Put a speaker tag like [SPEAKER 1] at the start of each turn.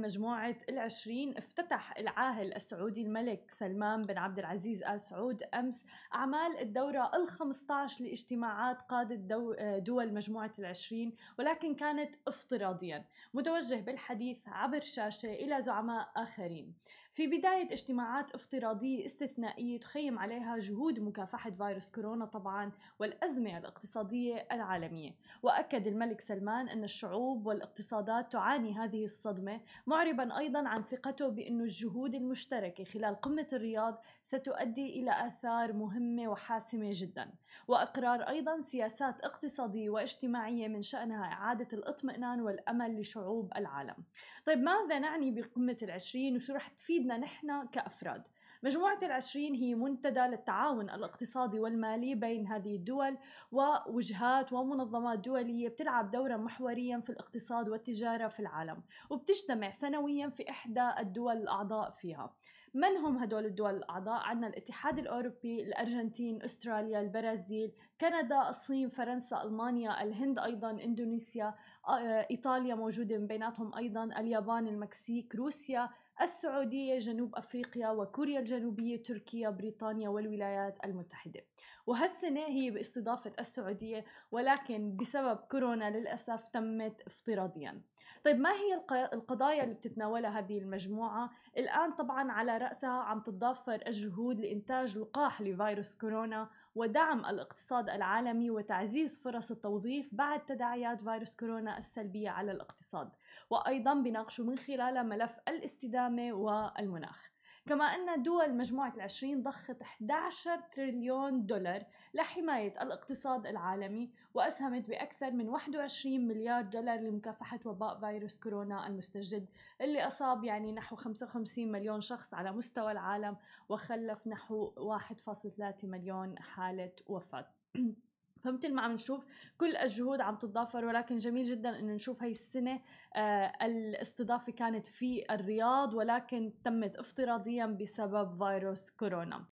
[SPEAKER 1] مجموعة العشرين افتتح العاهل السعودي الملك سلمان بن عبد العزيز آل سعود أمس أعمال الدورة ال15 لاجتماعات قادة دول مجموعة العشرين ولكن كانت افتراضيا متوجه بالحديث عبر شاشة إلى زعماء آخرين في بداية اجتماعات افتراضية استثنائية تخيم عليها جهود مكافحة فيروس كورونا طبعا والأزمة الاقتصادية العالمية وأكد الملك سلمان أن الشعوب والاقتصادات تعاني هذه الصدمة معربا أيضا عن ثقته بأن الجهود المشتركة خلال قمة الرياض ستؤدي إلى آثار مهمة وحاسمة جدا وإقرار أيضا سياسات اقتصادية واجتماعية من شأنها إعادة الإطمئنان والأمل لشعوب العالم طيب ماذا نعني بقمة العشرين وشو رح تفيد تفيدنا نحن كأفراد مجموعة العشرين هي منتدى للتعاون الاقتصادي والمالي بين هذه الدول ووجهات ومنظمات دولية بتلعب دورا محوريا في الاقتصاد والتجارة في العالم وبتجتمع سنويا في إحدى الدول الأعضاء فيها من هم هدول الدول الأعضاء؟ عندنا الاتحاد الأوروبي، الأرجنتين، أستراليا، البرازيل، كندا، الصين، فرنسا، ألمانيا، الهند أيضا، إندونيسيا، آه، إيطاليا موجودة من بيناتهم أيضا، اليابان، المكسيك، روسيا، السعودية، جنوب أفريقيا وكوريا الجنوبية، تركيا، بريطانيا والولايات المتحدة وهالسنة هي باستضافة السعودية ولكن بسبب كورونا للأسف تمت افتراضيا طيب ما هي القضايا اللي بتتناولها هذه المجموعة؟ الآن طبعا على رأسها عم تتضافر الجهود لإنتاج لقاح لفيروس كورونا ودعم الاقتصاد العالمي وتعزيز فرص التوظيف بعد تداعيات فيروس كورونا السلبية على الاقتصاد وأيضا بناقشوا من خلالها ملف الاستدامة والمناخ كما أن دول مجموعة العشرين ضخت 11 تريليون دولار لحماية الاقتصاد العالمي وأسهمت بأكثر من 21 مليار دولار لمكافحة وباء فيروس كورونا المستجد اللي أصاب يعني نحو 55 مليون شخص على مستوى العالم وخلف نحو 1.3 مليون حالة وفاة فمثل ما عم نشوف كل الجهود عم تتضافر ولكن جميل جدا انه نشوف هاي السنه آه الاستضافه كانت في الرياض ولكن تمت افتراضيا بسبب فيروس كورونا